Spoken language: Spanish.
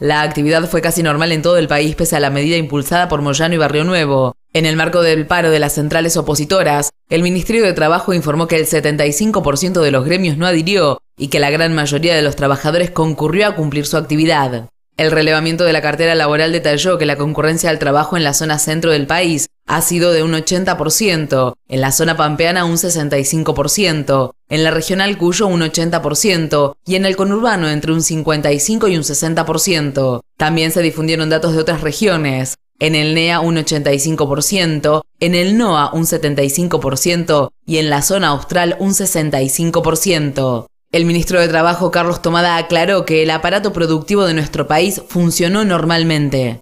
La actividad fue casi normal en todo el país pese a la medida impulsada por Moyano y Barrio Nuevo. En el marco del paro de las centrales opositoras, el Ministerio de Trabajo informó que el 75% de los gremios no adhirió y que la gran mayoría de los trabajadores concurrió a cumplir su actividad. El relevamiento de la cartera laboral detalló que la concurrencia al trabajo en la zona centro del país ha sido de un 80%, en la zona pampeana un 65%, en la regional Cuyo un 80% y en el conurbano entre un 55 y un 60%. También se difundieron datos de otras regiones, en el NEA un 85%, en el NOA un 75% y en la zona austral un 65%. El ministro de Trabajo Carlos Tomada aclaró que el aparato productivo de nuestro país funcionó normalmente.